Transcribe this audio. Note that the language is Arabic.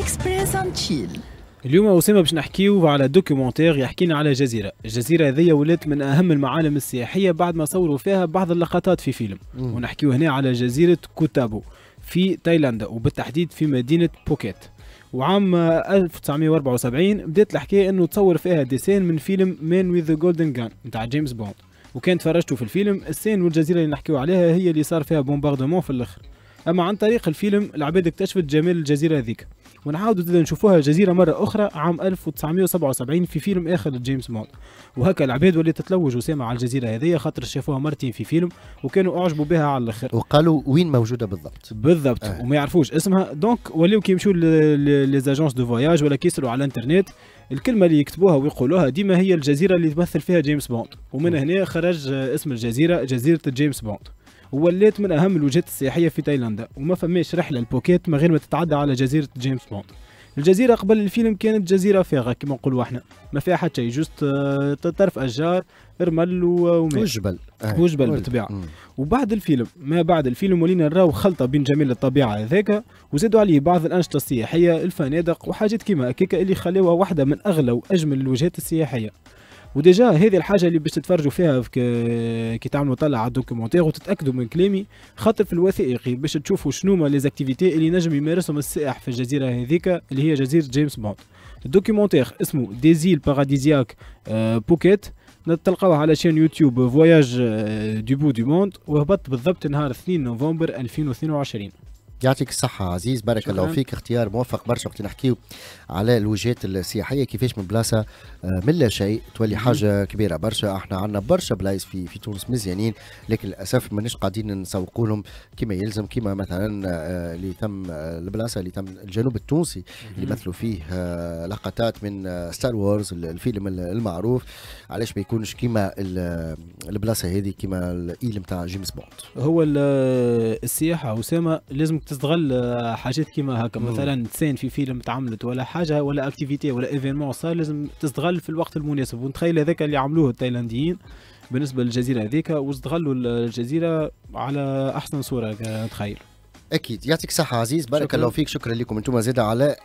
اكسبريس اند تشيل اليوم أسامة باش نحكيو على دوكيومونتير يحكينا على جزيرة، الجزيرة هذيا ولات من أهم المعالم السياحية بعد ما صوروا فيها بعض اللقطات في فيلم، ونحكيو هنا على جزيرة كوتابو في تايلاندا وبالتحديد في مدينة بوكيت. وعام 1974 بدات الحكاية أنه تصور فيها ديسين من فيلم مان ويز ذا جولدن جان نتاع جيمس بوند، وكان تفرجتوا في الفيلم السين والجزيرة اللي نحكيو عليها هي اللي صار فيها بومباردمون في الآخر. اما عن طريق الفيلم العباد اكتشفت جمال الجزيره هذيك ونعاودوا زاد نشوفوها جزيرة مرة أخرى عام 1977 في فيلم آخر لجيمس بوند وهكا العباد ولات تتلوج وسامة على الجزيرة هذيا خاطر شافوها مرتين في فيلم وكانوا أعجبوا بها على الآخر وقالوا وين موجودة بالضبط بالضبط آه. وما يعرفوش اسمها دونك ولاو كيمشوا ليزاجونس دو فواياج ولا كيسروا على الانترنت الكلمة اللي يكتبوها ويقولوها ديما هي الجزيرة اللي تمثل فيها جيمس بوند ومن هنا خرج اسم الجزيرة جزيرة جيمس بوند ولات من اهم الوجهات السياحيه في تايلاندا وما فماش رحله البوكيت من غير ما تتعدى على جزيره جيمس بوند الجزيرة قبل الفيلم كانت جزيرة فارغة كما نقولوا احنا ما فيها حتى شيء جوست آه، طرف أشجار رمل وماء آه، وجبل وجبل بالطبيعة وبعد الفيلم ما بعد الفيلم ولينا نراو خلطة بين جمال الطبيعة هذاك وزادوا عليه بعض الأنشطة السياحية الفنادق وحاجات كيما هكاكا اللي خلاوها واحدة من أغلى وأجمل الوجهات السياحية وديجا هذه الحاجه اللي باش تتفرجوا فيها في كي تعملوا طلع على الدوكيومونتير وتتاكدوا من كلامي خاطر في الوثائقي باش تشوفوا شنو هما ليزاكتيفيتي اللي نجم يمارسهم السائح في الجزيره هذيك اللي هي جزيره جيمس بوند الدوكيومونتير اسمه ديزيل باراديزياك بوكيت تلقاوه على شين يوتيوب فواياج دي بو دي موند وهبط بالضبط نهار 2 نوفمبر 2022 يعطيك الصحة عزيز بارك الله فيك اختيار موفق برشا وقت نحكيو على الوجهات السياحية كيفاش من بلاصة آه، من لا شيء تولي حاجة كبيرة برشا احنا عندنا برشا بلايص في في تونس مزيانين لكن للأسف ماناش قاعدين نسوقوا لهم كما يلزم كما مثلا آه، اللي تم آه، البلاصة اللي تم الجنوب التونسي اللي مثلوا فيه لقطات من ستار وورز الفيلم المعروف علاش ما يكونش كما البلاصة هذه كما الإيل نتاع جيمس بوند هو السياحة أسامة لازم تستغل آه، حاجات كيما هكا مثلا تسين في فيلم تعملت ولا حاجه ولا اكتيفيتي ولا ايفينمون صار لازم تستغل في الوقت المناسب ونتخيل هذاك اللي عملوه التايلانديين بالنسبه للجزيره هذيك واستغلوا الجزيره على احسن صوره نتخيل اكيد يعطيك صحه عزيز بارك الله فيك شكرا لكم انتم زاده على